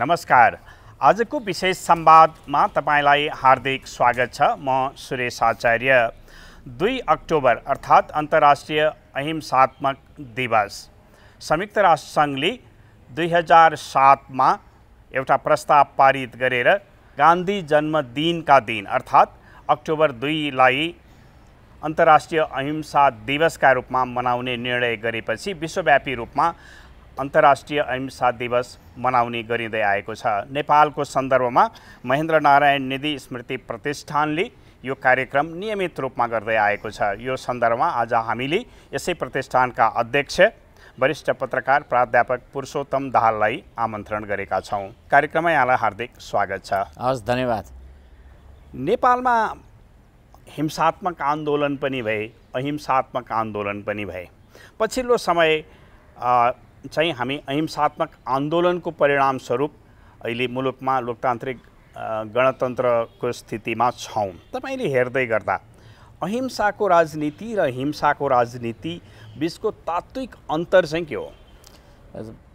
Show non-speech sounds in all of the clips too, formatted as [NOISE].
नमस्कार आजको विशेष संवादमा तपाईँलाई हार्दिक स्वागत छ म सुरेश आचार्य दुई अक्टोबर अर्थात् अन्तर्राष्ट्रिय अहिंसात्मक दिवस संयुक्त राष्ट्रसङ्घले दुई हजार सातमा एउटा प्रस्ताव पारित गरेर गान्धी जन्मदिनका दिन अर्थात् अक्टोबर दुईलाई अन्तर्राष्ट्रिय अहिंसा दिवसका रूपमा मनाउने निर्णय गरेपछि विश्वव्यापी रूपमा अन्तर्राष्ट्रिय अहिंसा दिवस मनाउने गरिँदै आएको छ नेपालको सन्दर्भमा महेन्द्र नारायण निधि स्मृति प्रतिष्ठानले यो कार्यक्रम नियमित रूपमा गर्दै आएको छ यो सन्दर्भमा आज हामीले यसै प्रतिष्ठानका अध्यक्ष वरिष्ठ पत्रकार प्राध्यापक पुरुषोत्तम दाहाललाई आमन्त्रण गरेका छौँ कार्यक्रममा यहाँलाई हार्दिक स्वागत छ हस् धन्यवाद नेपालमा हिंसात्मक आन्दोलन पनि भए अहिंसात्मक आन्दोलन पनि भए पछिल्लो समय चाहिँ हामी अहिंसात्मक आन्दोलनको परिणामस्वरूप अहिले मुलुकमा लोकतान्त्रिक गणतन्त्रको स्थितिमा छौँ तपाईँले हेर्दै गर्दा अहिंसाको राजनीति र हिंसाको राजनीति बिचको तात्विक अन्तर चाहिँ के हो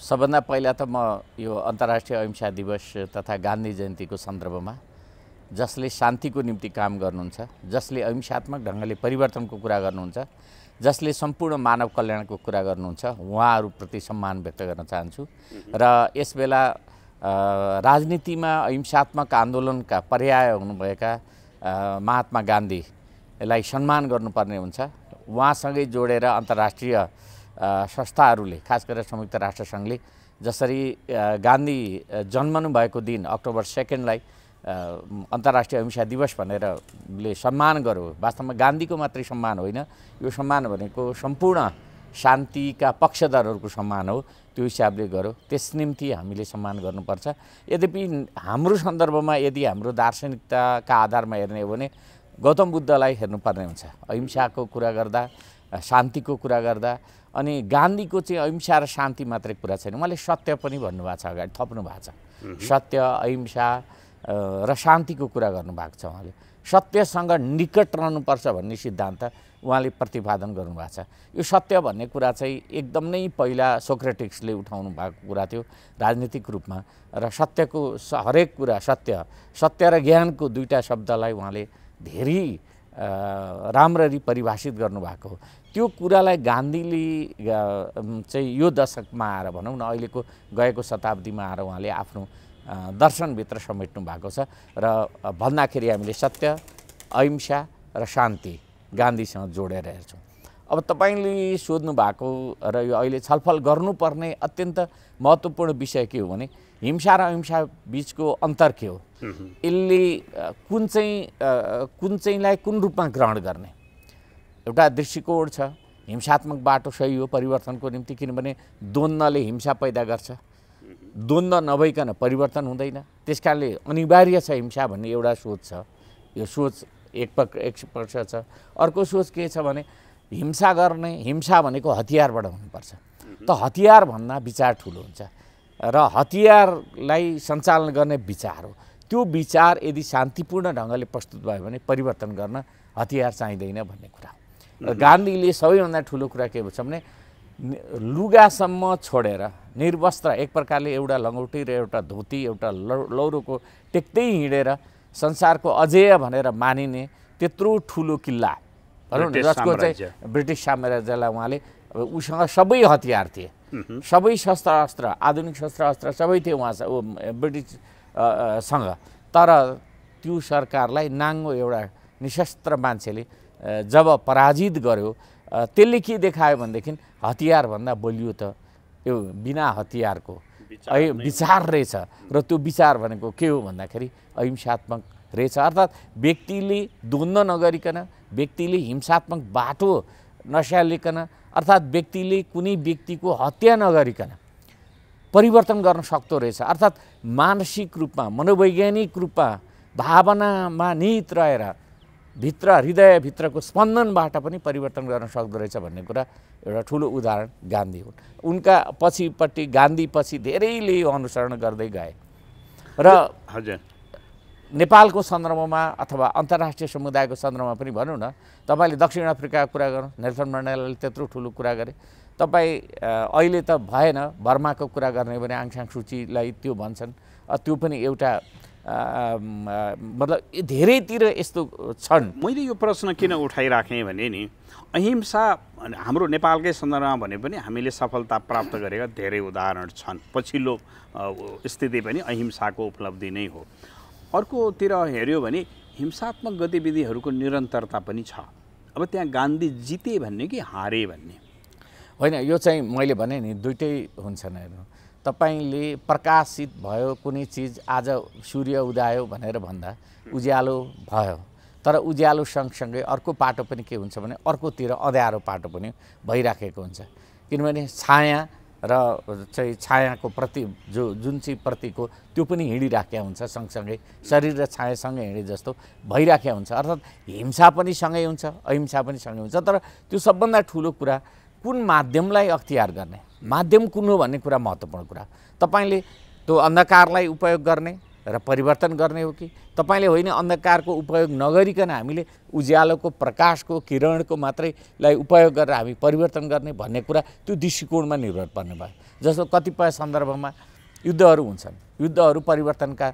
सबभन्दा पहिला त म यो अन्तर्राष्ट्रिय अहिंसा दिवस तथा गान्धी जयन्तीको सन्दर्भमा जसले शान्तिको निम्ति काम गर्नुहुन्छ जसले अहिंसात्मक ढङ्गले परिवर्तनको कुरा गर्नुहुन्छ जसले सम्पूर्ण मानव कल्याणको कुरा गर्नुहुन्छ उहाँहरूप्रति सम्मान व्यक्त गर्न चाहन्छु र यस बेला राजनीतिमा अहिंसात्मक आन्दोलनका पर्याय हुनुभएका महात्मा गान्धीलाई सम्मान गर्नुपर्ने हुन्छ उहाँसँगै जोडेर अन्तर्राष्ट्रिय संस्थाहरूले खास गरेर संयुक्त राष्ट्रसङ्घले जसरी गान्धी जन्मनु भएको दिन अक्टोबर सेकेन्डलाई अन्तर्राष्ट्रिय अहिंसा दिवस भनेर ले सम्मान गर्यो वास्तवमा गान्धीको मात्रै सम्मान होइन यो सम्मान भनेको सम्पूर्ण शान्तिका पक्षधरहरूको सम्मान हो त्यो हिसाबले गर्यो त्यस निम्ति हामीले सम्मान गर्नुपर्छ यद्यपि हाम्रो सन्दर्भमा यदि हाम्रो दार्शनिकताका आधारमा हेर्ने हो भने गौतम बुद्धलाई हेर्नुपर्ने हुन्छ अहिंसाको कुरा गर्दा शान्तिको कुरा गर्दा अनि गान्धीको चाहिँ अहिंसा र शान्ति मात्रै कुरा छैन उहाँले सत्य पनि भन्नुभएको छ अगाडि थप्नु भएको छ सत्य अहिंसा र शान्तिको कुरा गर्नुभएको छ उहाँले सत्यसँग निकट रहनुपर्छ भन्ने सिद्धान्त उहाँले प्रतिपादन गर्नुभएको छ यो सत्य भन्ने कुरा चाहिँ एकदम नै पहिला सोक्रेटिक्सले उठाउनु भएको कुरा थियो राजनीतिक रूपमा र सत्यको हरेक कुरा सत्य सत्य र ज्ञानको दुईवटा शब्दलाई उहाँले धेरै राम्ररी परिभाषित गर्नुभएको हो त्यो कुरालाई गान्धीले चाहिँ यो दशकमा आएर भनौँ न अहिलेको गएको शताब्दीमा आएर उहाँले आफ्नो दर्शनभित्र समेट्नु भएको छ र भन्दाखेरि हामीले सत्य अहिंसा र शान्ति गान्धीसँग जोडेर हेर्छौँ अब तपाईँले सोध्नु भएको र यो अहिले छलफल गर्नुपर्ने अत्यन्त महत्त्वपूर्ण विषय के हो भने हिंसा र अहिंसा बिचको अन्तर के हो यसले कुन चाहिँ कुन चाहिँलाई कुन रूपमा ग्रहण गर्ने एउटा दृष्टिकोण छ हिंसात्मक बाटो सही हो परिवर्तनको निम्ति किनभने द्वन्दले हिंसा पैदा गर्छ द्वन्द्व नभइकन परिवर्तन हुँदैन त्यस कारणले अनिवार्य छ हिंसा भन्ने एउटा सोच छ यो सोच एक पक्ष एक पक्ष छ अर्को सोच के छ भने हिंसा गर्ने हिंसा भनेको हतियारबाट हुनुपर्छ त हतियार भन्दा विचार ठुलो हुन्छ र हतियारलाई सञ्चालन गर्ने विचार हो त्यो विचार यदि शान्तिपूर्ण ढङ्गले प्रस्तुत भयो भने परिवर्तन गर्न हतियार चाहिँदैन भन्ने कुरा हो र गान्धीले सबैभन्दा ठुलो कुरा के भन्छ भने लुगासम्म छोडेर निर्वस्त्र एक प्रकारले एउटा लङ्गौटी र एउटा धोती एउटा लौरोको टेक्दै हिँडेर संसारको अजेय भनेर मानिने त्यत्रो ठुलो किल्ला भनौँ जसको चाहिँ ब्रिटिस साम्राज्यलाई उहाँले उसँग सबै हतियार थिए सबै शस्त्र आधुनिक अस्त्र सबै थिए उहाँसँग ब्रिटिससँग तर त्यो सरकारलाई नाङ्गो एउटा निशस्त्र मान्छेले जब पराजित गर्यो त्यसले के देखायो भनेदेखि हतियारभन्दा बलियो त यो बिना हतियारको विचार रहेछ र त्यो विचार भनेको के हो भन्दाखेरि अहिंसात्मक रहेछ अर्थात् व्यक्तिले द्वन्द नगरिकन व्यक्तिले हिंसात्मक बाटो नस्यालिकन अर्थात् व्यक्तिले कुनै व्यक्तिको हत्या नगरिकन परिवर्तन गर्न सक्दो रहेछ अर्थात् मानसिक रूपमा मनोवैज्ञानिक रूपमा भावनामा निहित रहेर भित्र हृदयभित्रको स्पन्दनबाट पनि परिवर्तन गर्न सक्दो रहेछ भन्ने कुरा एउटा ठुलो उदाहरण गान्धी हुन् उनका पछिपट्टि गान्धी पछि धेरैले यो अनुसरण गर्दै गए र हजुर नेपालको सन्दर्भमा अथवा अन्तर्राष्ट्रिय समुदायको सन्दर्भमा पनि भनौँ न तपाईँले दक्षिण अफ्रिकाको कुरा गरौँ नेल्सन मण्डेलाले त्यत्रो ठुलो कुरा गरे तपाईँ अहिले त भएन बर्माको कुरा गर्ने भने आङसाङ सूचीलाई त्यो भन्छन् त्यो पनि एउटा मतलब धेरैतिर यस्तो छन् मैले यो प्रश्न किन उठाइराखेँ भने नि अहिंसा हाम्रो नेपालकै सन्दर्भमा भने पनि हामीले सफलता प्राप्त गरेका धेरै उदाहरण छन् पछिल्लो स्थिति पनि अहिंसाको उपलब्धि नै हो अर्कोतिर हेऱ्यो भने हिंसात्मक गतिविधिहरूको निरन्तरता पनि छ अब त्यहाँ गान्धी जिते भन्ने कि हारे भन्ने होइन यो चाहिँ मैले भने नि दुइटै हुन्छन् हेर्नु तपाईँले प्रकाशित भयो कुनै चिज आज सूर्य उदायो भनेर भन्दा उज्यालो भयो तर उज्यालो सँगसँगै अर्को पाटो पनि के हुन्छ भने अर्कोतिर अँध्यारो पाटो पनि भइराखेको हुन्छ किनभने छाया र चाहिँ छायाको प्रति जो जुन चाहिँ प्रतिको त्यो पनि हिँडिराखेका हुन्छ सँगसँगै शरीर र छायासँगै हिँडे जस्तो भइराखेका हुन्छ अर्थात् हिंसा पनि सँगै हुन्छ अहिंसा पनि सँगै हुन्छ तर त्यो सबभन्दा ठुलो कुरा कुन माध्यमलाई अख्तियार गर्ने माध्यम कुन हो भन्ने कुरा महत्त्वपूर्ण कुरा तपाईँले त्यो अन्धकारलाई उपयोग गर्ने र परिवर्तन गर्ने हो कि तपाईँले होइन अन्धकारको उपयोग नगरिकन हामीले उज्यालोको प्रकाशको किरणको मात्रैलाई उपयोग गरेर हामी परिवर्तन गर्ने भन्ने कुरा त्यो दृष्टिकोणमा निर्भर पर्ने भयो जस्तो कतिपय सन्दर्भमा युद्धहरू हुन्छन् युद्धहरू परिवर्तनका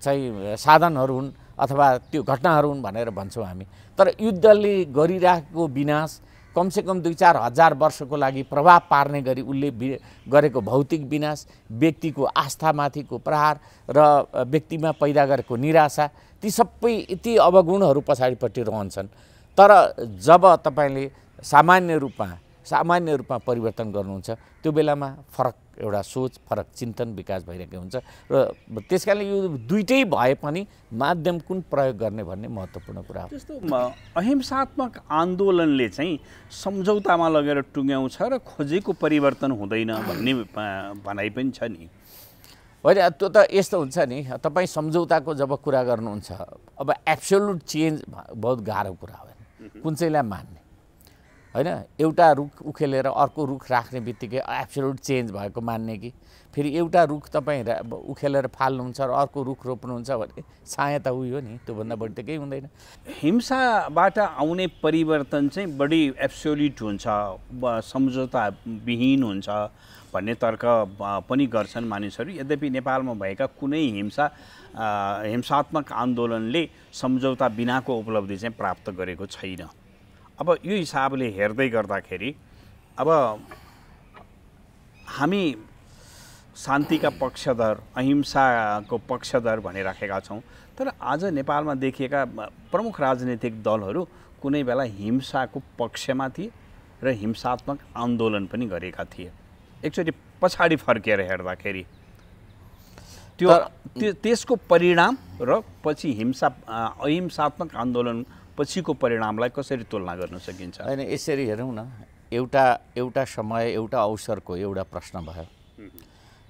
चाहिँ साधनहरू हुन् अथवा त्यो घटनाहरू हुन् भनेर भन्छौँ हामी तर युद्धले गरिराखेको विनाश कमसेकम दुई चार हजार वर्षको लागि प्रभाव पार्ने गरी उसले गरेको भौतिक विनाश व्यक्तिको आस्थामाथिको प्रहार र व्यक्तिमा पैदा गरेको निराशा ती सबै यति अवगुणहरू पछाडिपट्टि रहन्छन् तर जब तपाईँले सामान्य रूपमा सामान्य रूपमा परिवर्तन गर्नुहुन्छ त्यो बेलामा फरक एउटा सोच फरक चिन्तन विकास भइरहेको हुन्छ र त्यस कारणले यो दुइटै भए पनि माध्यम कुन प्रयोग गर्ने भन्ने महत्त्वपूर्ण कुरा हो त्यस्तो अहिंसात्मक आन्दोलनले चाहिँ सम्झौतामा लगेर टुङ्ग्याउँछ र खोजेको परिवर्तन हुँदैन भन्ने भनाइ पनि छ नि होइन त्यो त यस्तो हुन्छ नि तपाईँ सम्झौताको जब कुरा गर्नुहुन्छ अब एब्सोल्युट चेन्ज बहुत गाह्रो कुरा हो कुन चाहिँलाई मान्ने होइन एउटा रुख उखेलेर अर्को रुख राख्ने बित्तिकै एब्सोल्युट चेन्ज भएको मान्ने कि फेरि एउटा रुख तपाईँ उखेलेर फाल्नुहुन्छ र अर्को रुख रोप्नुहुन्छ भने छाया त उयो नि त्योभन्दा बढी त केही हुँदैन हिंसाबाट आउने परिवर्तन चाहिँ बढी एब्सोल्युट हुन्छ सम्झौता विहीन हुन्छ भन्ने तर्क पनि गर्छन् मानिसहरू यद्यपि नेपालमा भएका कुनै हिंसा हिंसात्मक आन्दोलनले सम्झौता बिनाको उपलब्धि चाहिँ प्राप्त गरेको छैन अब यो हिसाबले हेर्दै गर्दाखेरि अब हामी शान्तिका पक्षधर अहिंसाको पक्षधर भनिराखेका छौँ तर आज नेपालमा देखिएका प्रमुख राजनैतिक दलहरू कुनै बेला हिंसाको पक्षमा थिए र हिंसात्मक आन्दोलन पनि गरेका थिए एकचोटि पछाडि फर्केर हेर्दाखेरि त्यो त्यसको परिणाम र पछि हिंसा अहिंसात्मक आन्दोलन पछिको परिणामलाई कसरी तुलना गर्न सकिन्छ होइन यसरी हेरौँ न एउटा एउटा समय एउटा अवसरको एउटा प्रश्न भयो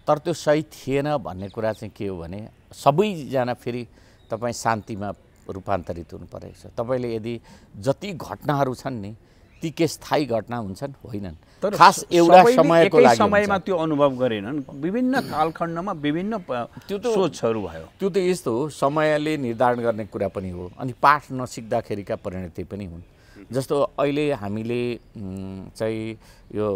तर त्यो सही थिएन भन्ने कुरा चाहिँ के हो भने सबैजना फेरि तपाईँ शान्तिमा रूपान्तरित हुनु परेको छ तपाईँले यदि जति घटनाहरू छन् नि ती के स्थायी घटना हुन्छन् होइनन् खास एउटा समयको लागि समयमा त्यो अनुभव गरेनन् विभिन्न कालखण्डमा विभिन्न त्यो त सोचहरू भयो त्यो त यस्तो हो समयले निर्धारण गर्ने कुरा पनि हो अनि पाठ नसिक्दाखेरिका परिणति पनि हुन् जस्तो अहिले हामीले चाहिँ यो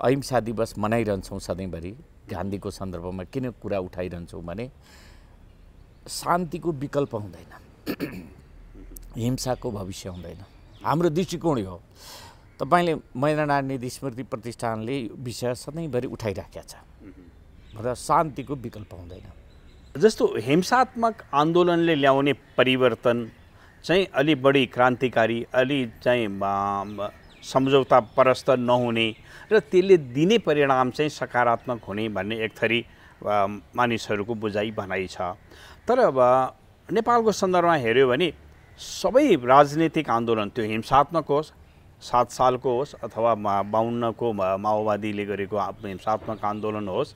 अहिंसा दिवस मनाइरहन्छौँ सधैँभरि गान्धीको सन्दर्भमा किन कुरा उठाइरहन्छौँ भने शान्तिको विकल्प हुँदैन [CLEARS THROAT] हिंसाको भविष्य हुँदैन हाम्रो दृष्टिकोण यो तपाईँले निधि स्मृति प्रतिष्ठानले यो विषय सधैँभरि उठाइराखेका छ र शान्तिको विकल्प हुँदैन जस्तो हिंसात्मक आन्दोलनले ल्याउने परिवर्तन चाहिँ अलि बढी क्रान्तिकारी अलि चाहिँ सम्झौता परस्त नहुने र त्यसले दिने परिणाम चाहिँ सकारात्मक हुने भन्ने एक थरी मानिसहरूको बुझाइ भनाइ छ तर अब नेपालको सन्दर्भमा हेऱ्यो भने सबै राजनीतिक आन्दोलन त्यो हिंसात्मक होस् सात सालको होस् अथवा बाहुन्नको माओवादीले गरेको हिंसात्मक आन्दोलन होस्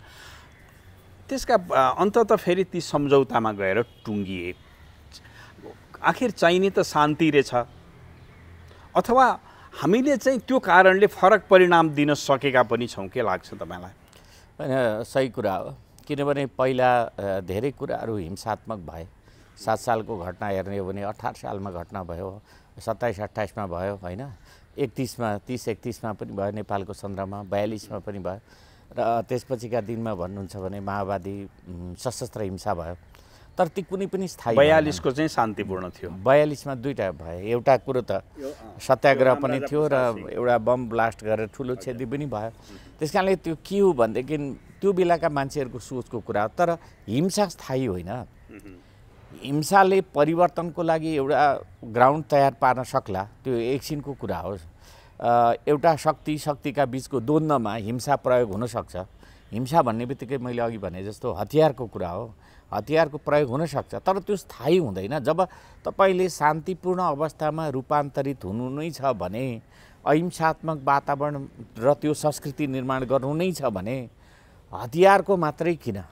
त्यसका अन्त फेरि ती सम्झौतामा गएर टुङ्गिए आखिर चाहिने त शान्ति रहेछ अथवा हामीले चाहिँ त्यो कारणले फरक परिणाम दिन सकेका पनि छौँ के लाग्छ तपाईँलाई होइन सही कुरा हो किनभने पहिला धेरै कुराहरू हिंसात्मक भए सात सालको घटना हेर्ने हो भने अठार सालमा घटना भयो सत्ताइस अट्ठाइसमा भयो होइन एकतिसमा तिस एकतिसमा पनि भयो नेपालको सन्दर्भमा बयालिसमा पनि भयो र त्यसपछिका दिनमा भन्नुहुन्छ भने माओवादी सशस्त्र हिंसा भयो तर ती कुनै पनि स्थायी बयालिसको चाहिँ शान्तिपूर्ण थियो बयालिसमा दुईवटा भयो एउटा कुरो त सत्याग्रह पनि थियो र एउटा बम ब्लास्ट गरेर ठुलो क्षति पनि भयो त्यस कारणले त्यो के हो भनेदेखि त्यो बेलाका मान्छेहरूको सोचको कुरा हो तर हिंसा स्थायी होइन हिंसाले परिवर्तनको लागि एउटा ग्राउन्ड तयार पार्न सक्ला त्यो एकछिनको कुरा हो एउटा शक्ति शक्तिका बिचको द्वन्द्वमा हिंसा प्रयोग हुनसक्छ हिंसा भन्ने बित्तिकै मैले अघि भने जस्तो हतियारको कुरा हो हतियारको प्रयोग हुनसक्छ तर त्यो स्थायी हुँदैन जब तपाईँले शान्तिपूर्ण अवस्थामा रूपान्तरित हुनु नै छ भने अहिंसात्मक वातावरण र त्यो संस्कृति निर्माण गर्नु नै छ भने हतियारको मात्रै किन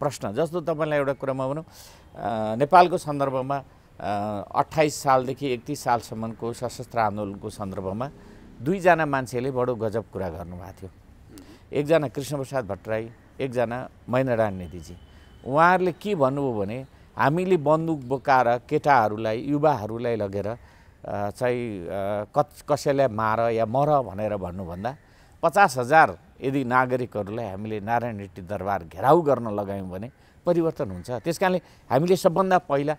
प्रश्न जस्तो तपाईँलाई एउटा कुरामा भनौँ नेपालको सन्दर्भमा अठाइस सालदेखि एकतिस सालसम्मको सशस्त्र आन्दोलनको सन्दर्भमा दुईजना मान्छेले बडो गजब कुरा गर्नुभएको थियो एकजना कृष्णप्रसाद भट्टराई एकजना महेन्द्रनारायण नेतिजी उहाँहरूले के भन्नुभयो भने हामीले बन्दुक बोकाएर केटाहरूलाई युवाहरूलाई लगेर चाहिँ कसैलाई मार या मर भनेर भन्नुभन्दा पचास हजार यदि नागरिकहरूलाई हामीले नारायण रेड्डी दरबार घेराउ गर्न लगायौँ भने परिवर्तन हुन्छ त्यस कारणले हामीले सबभन्दा पहिला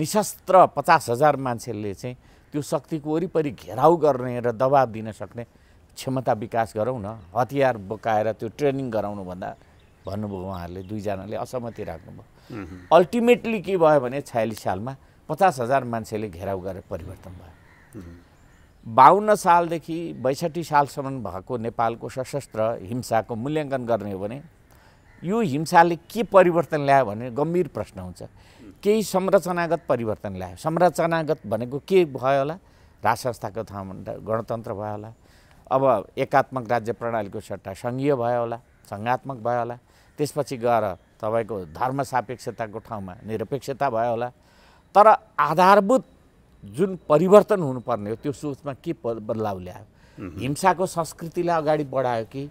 निशस्त्र पचास हजार मान्छेले चाहिँ त्यो शक्तिको वरिपरि घेराउ गर्ने र दबाब दिन सक्ने क्षमता विकास गरौँ न हतियार बोकाएर त्यो ट्रेनिङ गराउनुभन्दा भन्नुभयो उहाँहरूले दुईजनाले असहमति राख्नुभयो अल्टिमेटली के भयो भने छयालिस सालमा पचास हजार मान्छेले घेराउ गरेर परिवर्तन भयो बाहन्न सालदेखि बैसठी सालसम्म भएको नेपालको सशस्त्र हिंसाको मूल्याङ्कन गर्ने हो भने यो हिंसाले के परिवर्तन ल्यायो भने गम्भीर प्रश्न हुन्छ केही संरचनागत परिवर्तन ल्यायो संरचनागत भनेको के भयो होला राज संस्थाको ठाउँमा गणतन्त्र भयो होला अब एकात्मक राज्य प्रणालीको सट्टा सङ्घीय भयो होला सङ्घात्मक भयो होला त्यसपछि गएर तपाईँको धर्म सापेक्षताको ठाउँमा निरपेक्षता भयो होला तर आधारभूत जुन परिवर्तन हुनुपर्ने हो त्यो सोचमा के बदलाव ल्यायो हिंसाको संस्कृतिलाई अगाडि बढायो कि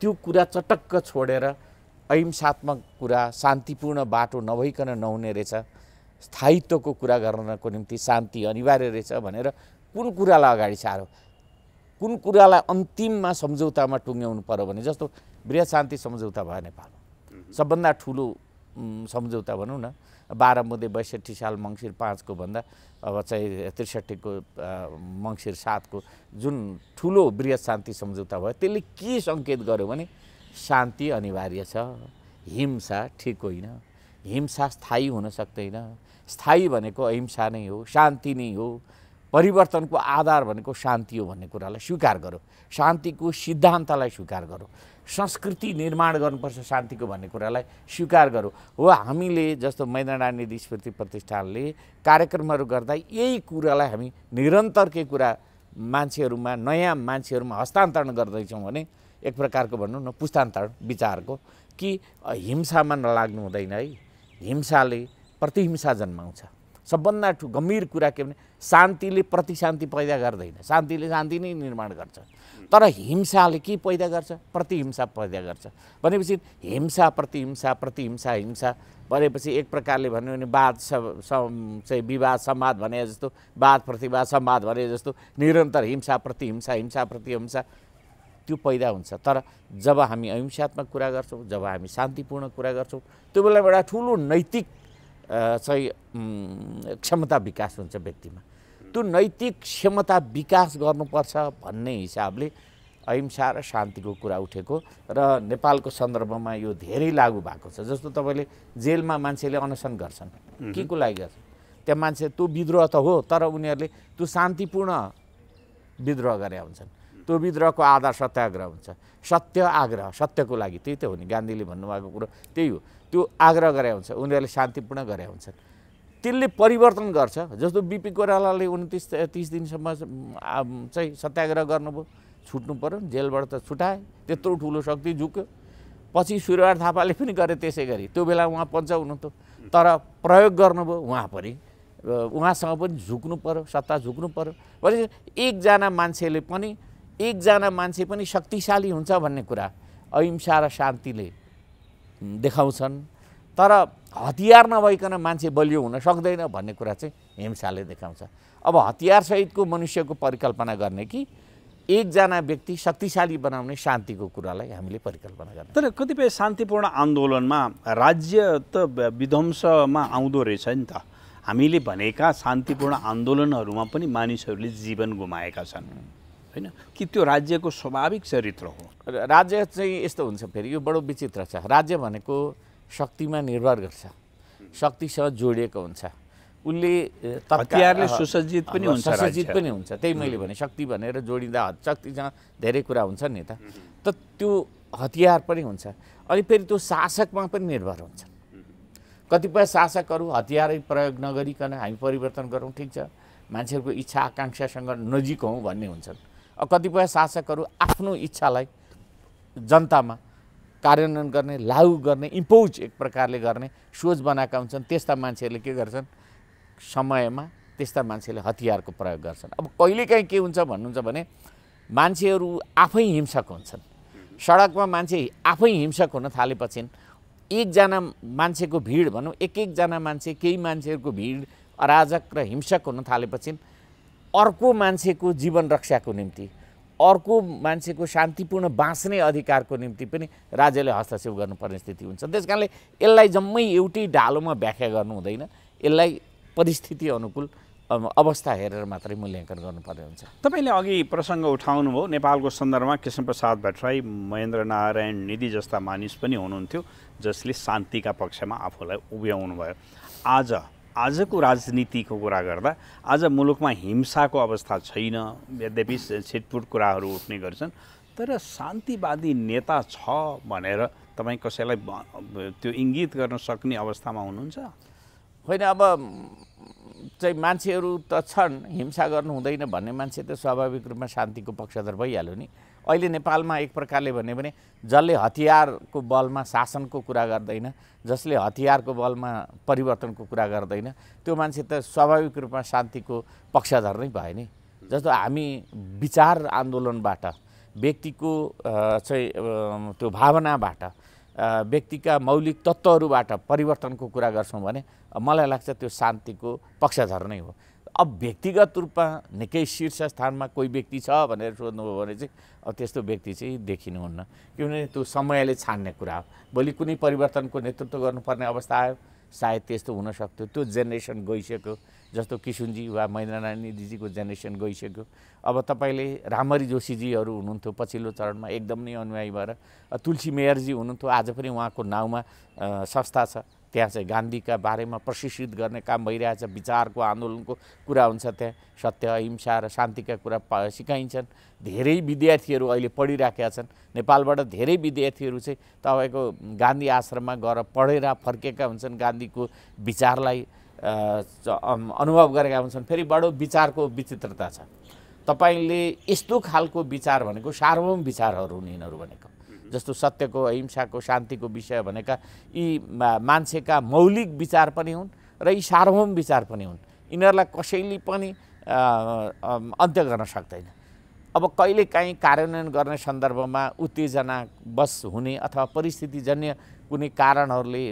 त्यो कुरा चटक्क छोडेर अहिंसात्मक कुरा शान्तिपूर्ण बाटो नभइकन नहुने रहेछ स्थायित्वको कुरा गर्नको निम्ति शान्ति अनिवार्य रहेछ भनेर कुन कुरालाई अगाडि सारो कुन कुरालाई अन्तिममा सम्झौतामा टुङ्ग्याउनु पर्यो भने जस्तो बृहत शान्ति सम्झौता भयो नेपालमा सबभन्दा ठुलो सम्झौता भनौँ न बाह्र बुँदे बैसठी साल मङ्सिर पाँचको भन्दा अब चाहिँ त्रिसठीको मङ्सिर सातको जुन ठुलो वृहत शान्ति सम्झौता भयो त्यसले के सङ्केत गर्यो भने शान्ति अनिवार्य छ हिंसा ठिक होइन हिंसा स्थायी हुन सक्दैन स्थायी भनेको अहिंसा नै हो शान्ति नै हो परिवर्तनको आधार भनेको शान्ति हो भन्ने कुरालाई स्वीकार गरौँ शान्तिको सिद्धान्तलाई स्वीकार गरौँ संस्कृति निर्माण गर्नुपर्छ शान्तिको भन्ने कुरालाई स्वीकार गरौँ हो हामीले जस्तो मैदानी स्मृति प्रतिष्ठानले कार्यक्रमहरू गर्दा यही कुरालाई हामी निरन्तर कुरा मान्छेहरूमा नयाँ मान्छेहरूमा हस्तान्तरण गर्दैछौँ भने एक प्रकारको भनौँ न पुस्तान्तरण विचारको कि हिंसामा नलाग्नु हुँदैन है हिंसाले प्रतिहिंसा जन्माउँछ सबभन्दा गम्भीर कुरा के भने शान्तिले प्रतिशान्ति पैदा गर्दैन शान्तिले शान्ति नै निर्माण गर्छ तर हिंसाले के पैदा गर्छ प्रतिहिंसा पैदा गर्छ भनेपछि हिंसा प्रतिहिंसा प्रतिहिंसा हिंसा भनेपछि एक प्रकारले भन्यो भने वाद चाहिँ विवाद संवाद भने जस्तो वाद प्रतिवाद संवाद भने जस्तो निरन्तर हिंसा प्रतिहिंसा हिंसा प्रतिहिंसा त्यो पैदा हुन्छ तर जब हामी अहिंसात्मक कुरा गर्छौँ जब हामी शान्तिपूर्ण कुरा गर्छौँ त्यो बेला एउटा ठुलो नैतिक चाहिँ क्षमता विकास हुन्छ व्यक्तिमा त्यो नैतिक क्षमता विकास गर्नुपर्छ भन्ने हिसाबले अहिंसा र शान्तिको कुरा उठेको र नेपालको सन्दर्भमा यो धेरै लागु भएको छ जस्तो तपाईँले जेलमा मान्छेले अनसन गर्छन् के को लागि गर्छन् त्यहाँ मान्छे त्यो विद्रोह त हो तर उनीहरूले त्यो शान्तिपूर्ण विद्रोह गरे हुन्छन् त्यो विद्रोहको आधार सत्याग्रह हुन्छ सत्य आग्रह सत्यको लागि त्यही त हो नि गान्धीले भन्नुभएको कुरो त्यही हो त्यो आग्रह गरे हुन्छ उनीहरूले शान्तिपूर्ण गरे हुन्छ त्यसले परिवर्तन गर्छ जस्तो बिपी कोइरालाले उन्तिस तिस दिनसम्म चाहिँ सत्याग्रह गर्नुभयो छुट्नु पऱ्यो जेलबाट त छुटाए त्यत्रो ठुलो शक्ति झुक्यो पछि सुरुवार थापाले पनि गरे त्यसै गरी त्यो बेला उहाँ पञ्च हुनुहुन्थ्यो तर प्रयोग गर्नुभयो उहाँ पनि उहाँसँग पनि झुक्नु पऱ्यो सत्ता झुक्नु पऱ्यो भनेपछि एकजना मान्छेले पनि एकजना मान्छे पनि शक्तिशाली हुन्छ भन्ने कुरा अहिंसा र शान्तिले देखाउँछन् तर हतियार नभइकन मान्छे बलियो हुन सक्दैन भन्ने कुरा चाहिँ हिंसाले देखाउँछ अब हतियारसहितको मनुष्यको परिकल्पना गर्ने कि एकजना व्यक्ति शक्तिशाली बनाउने शान्तिको कुरालाई हामीले परिकल्पना गर्ने तर कतिपय शान्तिपूर्ण आन्दोलनमा राज्य त विध्वंसमा आउँदो रहेछ नि त हामीले भनेका शान्तिपूर्ण आन्दोलनहरूमा पनि मानिसहरूले जीवन गुमाएका छन् होइन कि त्यो राज्यको स्वाभाविक चरित्र हो राज्य चाहिँ यस्तो हुन्छ फेरि यो बडो विचित्र छ राज्य भनेको शक्तिमा निर्भर गर्छ शक्तिसँग जोडिएको हुन्छ उसले हतियारले सुसज्जित पनि हुन्छ सुसज्जित पनि हुन्छ त्यही मैले भने शक्ति भनेर जोडिँदा शक्तिसँग धेरै कुरा हुन्छ नि त त त्यो हतियार पनि हुन्छ अनि फेरि त्यो शासकमा पनि निर्भर हुन्छ कतिपय शासकहरू हतियारै प्रयोग नगरिकन हामी परिवर्तन गरौँ ठिक छ मान्छेहरूको इच्छा आकाङ्क्षासँग नजिक हौँ भन्ने हुन्छन् कतिपय शासकहरू आफ्नो इच्छालाई जनतामा कार्यान्वयन गर्ने लागु गर्ने इम्पोज एक प्रकारले गर्ने सोच बनाएका हुन्छन् त्यस्ता मान्छेहरूले के गर्छन् समयमा त्यस्ता मान्छेले हतियारको प्रयोग गर्छन् अब कहिलेकाहीँ के हुन्छ भन्नुहुन्छ भने मान्छेहरू आफै हिंसक हुन्छन् सडकमा मान्छे आफै हिंसक हुन थालेपछि एकजना मान्छेको भिड भनौँ एक एकजना मान्छे केही मान्छेहरूको भिड अराजक र हिंसक हुन थालेपछि अर्को मान्छेको जीवन रक्षाको निम्ति अर्को मान्छेको शान्तिपूर्ण बाँच्ने अधिकारको निम्ति पनि राज्यले हस्तक्षेप गर्नुपर्ने स्थिति हुन्छ त्यस कारणले यसलाई जम्मै एउटै ढालोमा व्याख्या गर्नु हुँदैन यसलाई परिस्थिति अनुकूल अवस्था हेरेर मात्रै मूल्याङ्कन गर्नुपर्ने हुन्छ तपाईँले अघि प्रसङ्ग उठाउनुभयो नेपालको सन्दर्भमा कृष्णप्रसाद भट्टराई महेन्द्र नारायण निधि जस्ता मानिस पनि हुनुहुन्थ्यो जसले शान्तिका पक्षमा आफूलाई उभ्याउनु भयो आज आजको राजनीतिको कुरा गर्दा आज मुलुकमा हिंसाको अवस्था छैन यद्यपि छिटपुट कुराहरू उठ्ने गर्छन् तर शान्तिवादी नेता छ भनेर तपाईँ कसैलाई त्यो इङ्गित गर्न सक्ने अवस्थामा हुनुहुन्छ होइन अब चाहिँ मान्छेहरू त छन् हिंसा गर्नु हुँदैन भन्ने मान्छे त स्वाभाविक रूपमा शान्तिको पक्षधर भइहाल्यो नि अहिले नेपालमा एक प्रकारले भन्यो भने जसले हतियारको बलमा शासनको कुरा गर्दैन जसले हतियारको बलमा परिवर्तनको कुरा गर्दैन त्यो मान्छे त स्वाभाविक रूपमा शान्तिको पक्षधर नै भयो नि जस्तो हामी विचार आन्दोलनबाट व्यक्तिको चाहिँ त्यो भावनाबाट व्यक्तिका मौलिक तत्त्वहरूबाट परिवर्तनको कुरा गर्छौँ भने मलाई लाग्छ त्यो शान्तिको पक्षधर नै हो अब व्यक्तिगत रूपमा निकै शीर्ष स्थानमा कोही व्यक्ति छ भनेर सोध्नुभयो भने चाहिँ अब त्यस्तो व्यक्ति चाहिँ देखिनुहुन्न किनभने त्यो समयले छान्ने कुरा हो भोलि कुनै परिवर्तनको नेतृत्व गर्नुपर्ने अवस्था आयो सायद त्यस्तो हुनसक्थ्यो त्यो जेनेरेसन गइसक्यो जस्तो किसुनजी वा महेन्द्र नानीजीको जेनेरेसन गइसक्यो अब तपाईँले रामरी जोशीजीहरू हुनुहुन्थ्यो पछिल्लो चरणमा एकदम नै अनुयायी भएर तुलसी मेयरजी हुनुहुन्थ्यो आज पनि उहाँको नाउँमा संस्था छ त्यहाँ चाहिँ गान्धीका बारेमा प्रशिक्षित गर्ने काम भइरहेछ विचारको आन्दोलनको कुरा हुन्छ त्यहाँ सत्य अहिंसा र शान्तिका कुरा सिकाइन्छन् धेरै विद्यार्थीहरू अहिले पढिराखेका छन् नेपालबाट धेरै विद्यार्थीहरू चाहिँ तपाईँको गान्धी आश्रममा गएर पढेर फर्केका हुन्छन् गान्धीको विचारलाई अनुभव गरेका हुन्छन् फेरि बडो विचारको विचित्रता छ तपाईँले यस्तो खालको विचार भनेको सार्वभौम विचारहरू हुन् यिनीहरू भनेको जस्तो सत्यको अहिंसाको शान्तिको विषय भनेका यी मान्छेका मौलिक विचार पनि हुन् र यी सार्वभौम विचार पनि हुन् यिनीहरूलाई कसैले पनि अन्त्य गर्न सक्दैन अब कहिलेकाहीँ कार्यान्वयन गर्ने सन्दर्भमा उत्तेजना बस हुने अथवा परिस्थितिजन्य कुनै कारणहरूले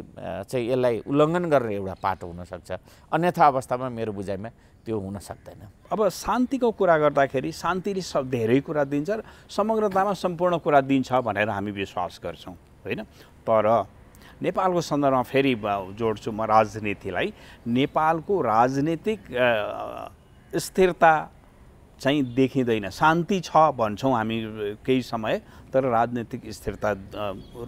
चाहिँ यसलाई उल्लङ्घन गर्ने एउटा पाटो हुनसक्छ अन्यथा अवस्थामा मेरो बुझाइमा त्यो हुन सक्दैन अब शान्तिको कुरा गर्दाखेरि शान्तिले सब धेरै कुरा दिन्छ र समग्रतामा सम्पूर्ण कुरा दिन्छ भनेर हामी विश्वास गर्छौँ होइन तर नेपालको सन्दर्भमा फेरि जोड्छु म राजनीतिलाई नेपालको राजनीतिक स्थिरता चाहिँ देखिँदैन शान्ति छ भन्छौँ हामी केही समय तर राजनैतिक स्थिरता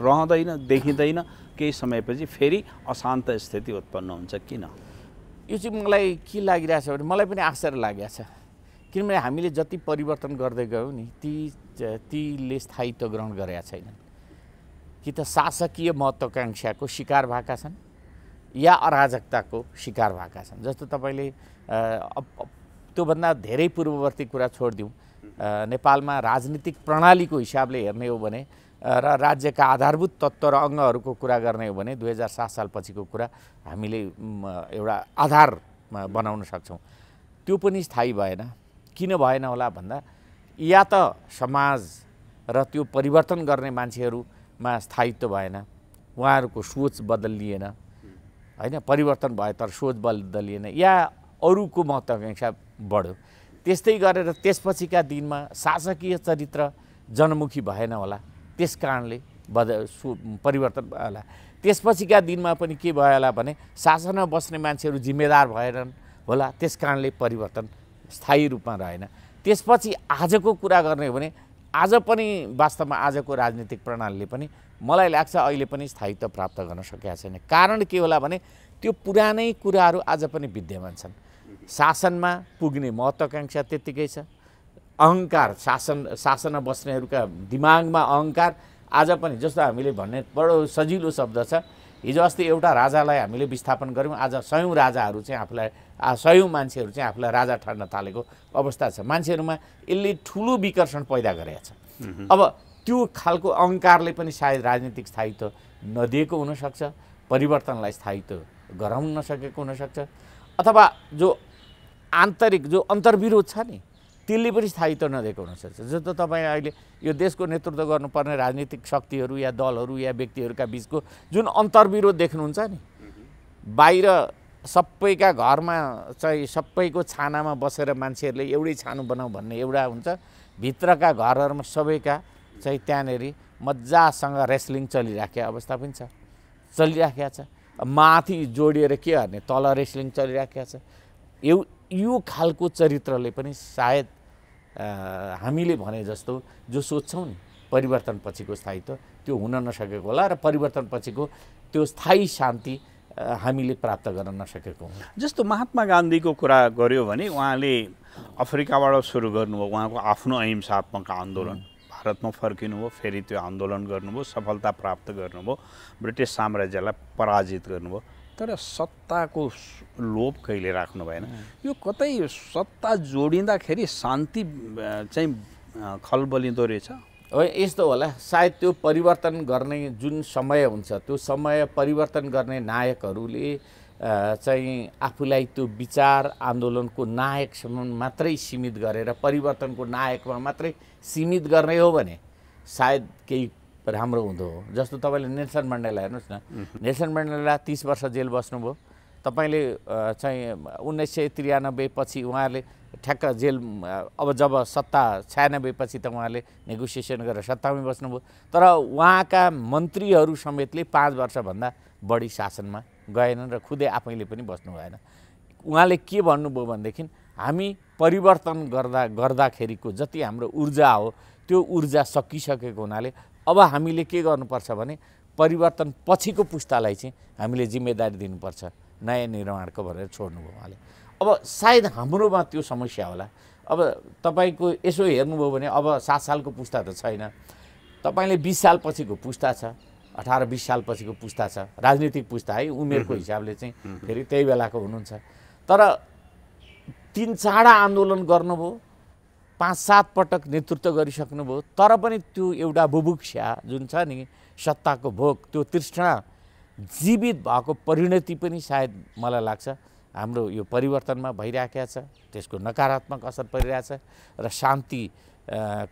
रहँदैन देखिँदैन केही समयपछि फेरि अशान्त स्थिति उत्पन्न हुन्छ किन यो चाहिँ मलाई के लागिरहेछ भने मलाई पनि आश्चर्य लागेको छ किनभने हामीले जति परिवर्तन गर्दै गयौँ नि ती तीले स्थायित्व ग्रहण गरेका छैनन् कि त शासकीय महत्त्वाकाङ्क्षाको शिकार भएका छन् या अराजकताको शिकार भएका छन् जस्तो तपाईँले त्योभन्दा धेरै पूर्ववर्ती कुरा छोडिदिउँ नेपालमा राजनीतिक प्रणालीको हिसाबले हेर्ने हो भने र राज्यका आधारभूत तत्त्व र अङ्गहरूको कुरा गर्ने हो भने दुई हजार सात सालपछिको कुरा हामीले एउटा आधार बनाउन सक्छौँ त्यो पनि स्थायी भएन किन भएन होला भन्दा या त समाज र त्यो परिवर्तन गर्ने मान्छेहरूमा स्थायित्व भएन उहाँहरूको सोच बदलिएन होइन परिवर्तन भयो तर सोच बदलिएन या अरूको महत्त्वाकाङ्क्षा बढ्यो त्यस्तै गरेर त्यसपछिका दिनमा शासकीय चरित्र जनमुखी भएन होला त्यस कारणले बद परिवर्तन भयो होला त्यसपछिका दिनमा पनि के भयो होला भने शासनमा बस्ने मान्छेहरू जिम्मेदार भएनन् होला त्यस कारणले परिवर्तन स्थायी रूपमा रहेन त्यसपछि आजको कुरा गर्ने हो भने आज पनि वास्तवमा आजको राजनीतिक प्रणालीले पनि मलाई लाग्छ अहिले पनि स्थायित्व प्राप्त गर्न सकेका छैन कारण के होला भने त्यो पुरानै कुराहरू आज पनि विद्यमान छन् शासनमा पुग्ने महत्त्वाकाङ्क्षा त्यत्तिकै छ अहङ्कार शासन शासनमा बस्नेहरूका दिमागमा अहङ्कार आज पनि जस्तो हामीले भन्ने बडो सजिलो शब्द छ हिजो अस्ति एउटा राजालाई हामीले विस्थापन गऱ्यौँ आज सयौँ राजाहरू चाहिँ आफूलाई सयौँ मान्छेहरू चाहिँ आफूलाई राजा ठान्न थालेको अवस्था छ मान्छेहरूमा यसले ठुलो विकर्षण पैदा गरेको छ अब त्यो खालको अहङ्कारले पनि सायद राजनीतिक स्थायित्व नदिएको हुनसक्छ परिवर्तनलाई स्थायित्व गराउन नसकेको हुनसक्छ अथवा जो आन्तरिक जो अन्तर्विरोध छ नि त्यसले पनि स्थायित्व नदिएको हुनसक्छ जस्तो तपाईँ अहिले यो देशको नेतृत्व गर्नुपर्ने राजनीतिक शक्तिहरू या दलहरू या व्यक्तिहरूका बिचको जुन अन्तर्विरोध देख्नुहुन्छ नि बाहिर सबैका घरमा चाहिँ सबैको छानामा बसेर मान्छेहरूले एउटै छानो बनाऊ भन्ने एउटा हुन्छ भित्रका घरहरूमा सबैका चाहिँ त्यहाँनिर मजासँग रेस्लिङ चलिराखे अवस्था पनि छ चलिराखेको छ माथि जोडिएर के गर्ने तल रेस्लिङ चलिराखेको छ यो यो खालको चरित्रले पनि सायद हामीले भने जस्तो जो सोध्छौँ नि परिवर्तनपछिको स्थायित्व त्यो हुन नसकेको होला र परिवर्तनपछिको त्यो स्थायी शान्ति हामीले प्राप्त गर्न नसकेको जस्तो महात्मा गान्धीको कुरा गर्यो भने उहाँले अफ्रिकाबाट सुरु गर्नुभयो उहाँको आफ्नो अहिंसात्मक आन्दोलन भारतमा फर्किनुभयो फेरि त्यो आन्दोलन गर्नुभयो सफलता प्राप्त गर्नुभयो ब्रिटिस साम्राज्यलाई पराजित गर्नुभयो तर सत्ताको लोभ कहिले राख्नु भएन यो कतै सत्ता जोडिँदाखेरि शान्ति चाहिँ खलबलिँदो रहेछ यस्तो होला सायद त्यो परिवर्तन गर्ने जुन समय हुन्छ त्यो समय परिवर्तन गर्ने नायकहरूले चाहिँ आफूलाई त्यो विचार आन्दोलनको नायकसम्म मात्रै सीमित गरेर परिवर्तनको नायकमा मात्रै सीमित गर्ने हो भने सायद केही राम्रो हुँदो हो जस्तो तपाईँले नेल्सन मण्डेला हेर्नुहोस् न नेल्सन मण्डेला तिस वर्ष जेल बस्नुभयो तपाईँले चाहिँ उन्नाइस सय त्रियानब्बे पछि उहाँले ठ्याक्क जेल अब जब सत्ता पछि त उहाँले नेगोसिएसन गरेर सत्तामै बस्नुभयो तर उहाँका मन्त्रीहरू समेतले पाँच वर्षभन्दा बढी शासनमा गएनन् र खुदै आफैले पनि बस्नु भएन उहाँले के भन्नुभयो भनेदेखि हामी परिवर्तन गर्दा गर्दाखेरिको जति हाम्रो ऊर्जा हो त्यो ऊर्जा सकिसकेको हुनाले अब हामीले के गर्नुपर्छ भने परिवर्तन पछिको पुस्तालाई चाहिँ हामीले जिम्मेदारी दिनुपर्छ नयाँ निर्माणको भनेर छोड्नुभयो उहाँले अब सायद हाम्रोमा त्यो समस्या होला अब तपाईँको यसो हेर्नुभयो भने अब सात सालको पुस्ता त छैन तपाईँले बिस सालपछिको पुस्ता छ अठार बिस सालपछिको पुस्ता छ राजनीतिक पुस्ता है उमेरको हिसाबले चाहिँ फेरि त्यही बेलाको हुनुहुन्छ तर तिन चाडा आन्दोलन गर्नुभयो पाँच सात पटक नेतृत्व गरिसक्नुभयो तर पनि त्यो एउटा बुभुक्षा जुन छ नि सत्ताको भोग त्यो तृष्णा जीवित भएको परिणति पनि सायद मलाई लाग्छ हाम्रो यो परिवर्तनमा भइराखेको छ त्यसको नकारात्मक असर परिरहेछ र शान्ति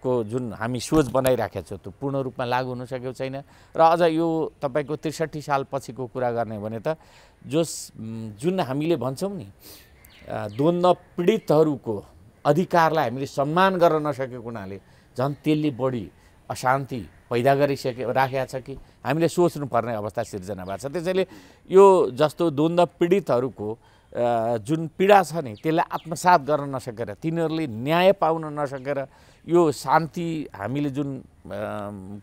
को जुन हामी सोच बनाइराखेका छौँ त्यो पूर्ण रूपमा लागु हुन सकेको छैन र अझ यो तपाईँको त्रिसठी साल पछिको कुरा गर्ने भने त जो जुन हामीले भन्छौँ नि द्वन्द्व पीडितहरूको अधिकारलाई हामीले सम्मान गर्न नसकेको हुनाले झन् त्यसले बढी अशान्ति पैदा गरिसके राखेका छ कि हामीले सोच्नुपर्ने अवस्था सिर्जना भएको छ त्यसैले यो जस्तो द्वन्द्व पीडितहरूको जुन पीडा छ नि त्यसलाई आत्मसात गर्न नसकेर तिनीहरूले न्याय पाउन नसकेर यो शान्ति हामीले जुन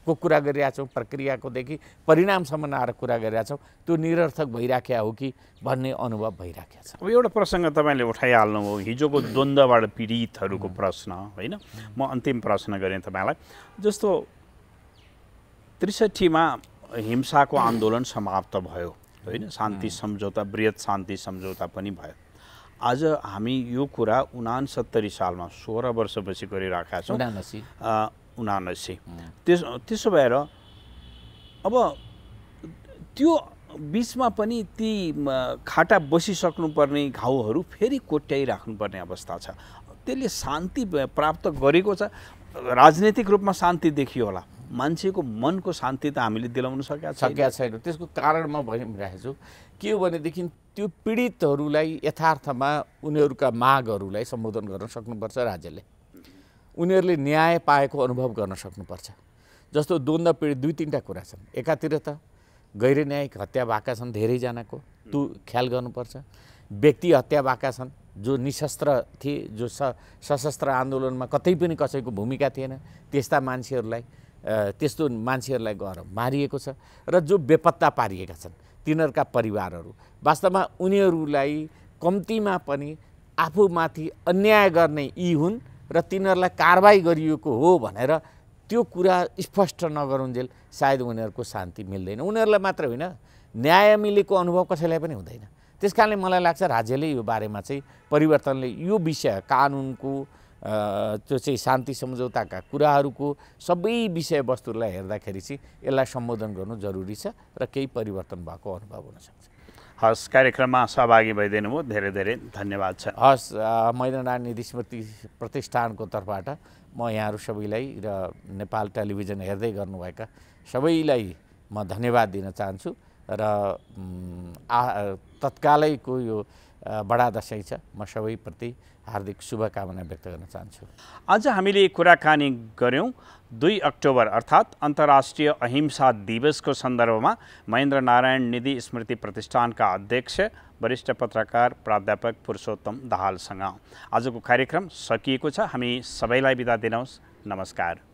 को कुरा गरिरहेछौँ प्रक्रियाकोदेखि परिणामसम्म नआएर कुरा गरिरहेछौँ त्यो निरर्थक भइराख्या हो कि भन्ने अनुभव भइराख्या छ अब एउटा प्रसङ्ग तपाईँले उठाइहाल्नुभयो हिजोको द्वन्द्वबाट पीडितहरूको प्रश्न होइन म अन्तिम प्रश्न गरेँ तपाईँलाई जस्तो त्रिसठीमा हिंसाको आन्दोलन समाप्त भयो होइन शान्ति सम्झौता वृहत शान्ति सम्झौता पनि भयो आज हामी यो कुरा उनासत्तरी सालमा सोह्र वर्षपछि गरिराखेका छौँ उनासी त्यस त्यसो भएर अब त्यो बिचमा पनि ती खाटा बसिसक्नुपर्ने घाउहरू फेरि कोट्याइराख्नुपर्ने अवस्था छ त्यसले शान्ति प्राप्त गरेको छ राजनैतिक रूपमा शान्ति देखियो होला मान्छेको मनको शान्ति त हामीले दिलाउन सकेका सकेका छैन त्यसको कारण म भनिरहेको छु के हो भनेदेखि त्यो पीडितहरूलाई यथार्थमा उनीहरूका मागहरूलाई सम्बोधन गर्न सक्नुपर्छ राज्यले उनीहरूले न्याय पाएको अनुभव गर्न सक्नुपर्छ जस्तो द्वन्द्व पीडित दुई तिनवटा कुरा छन् एकातिर त गैर न्यायिक हत्या भएका छन् धेरैजनाको त्यो ख्याल गर्नुपर्छ व्यक्ति हत्या भएका छन् जो निशस्त्र थिए जो स सशस्त्र आन्दोलनमा कतै पनि कसैको भूमिका थिएन त्यस्ता मान्छेहरूलाई त्यस्तो मान्छेहरूलाई गएर मारिएको छ र जो बेपत्ता पारिएका छन् तिनीहरूका परिवारहरू वास्तवमा उनीहरूलाई कम्तीमा पनि आफूमाथि अन्याय गर्ने यी हुन् र तिनीहरूलाई कारवाही गरिएको हो भनेर त्यो कुरा स्पष्ट नगरुन्जेल सायद उनीहरूको शान्ति मिल्दैन उनीहरूलाई मात्र होइन न्याय मिलेको अनुभव कसैलाई पनि हुँदैन त्यस कारणले मलाई लाग्छ राज्यले यो बारेमा चाहिँ परिवर्तनले यो विषय कानुनको त्यो चाहिँ शान्ति सम्झौताका कुराहरूको सबै विषयवस्तुहरूलाई हेर्दाखेरि चाहिँ यसलाई सम्बोधन गर्नु जरुरी छ र केही परिवर्तन भएको अनुभव हुनसक्छ हस् कार्यक्रममा सहभागी भइदिनु भयो धेरै धेरै धन्यवाद छ हस् मैनारायण निधि स्मृति प्रतिष्ठानको तर्फबाट म यहाँहरू सबैलाई र नेपाल टेलिभिजन हेर्दै गर्नुभएका सबैलाई म धन्यवाद दिन चाहन्छु र आ तत्कालैको यो बडा दसैँ छ म सबैप्रति हार्दिक शुभकामना व्यक्त गर्न चाहन्छु आज हामीले कुराकानी गऱ्यौँ दुई अक्टोबर अर्थात् अन्तर्राष्ट्रिय अहिंसा दिवसको सन्दर्भमा महेन्द्र नारायण निधि स्मृति प्रतिष्ठानका अध्यक्ष वरिष्ठ पत्रकार प्राध्यापक पुरुषोत्तम दाहालसँग आजको कार्यक्रम सकिएको छ हामी सबैलाई बिदा दिनुहोस् नमस्कार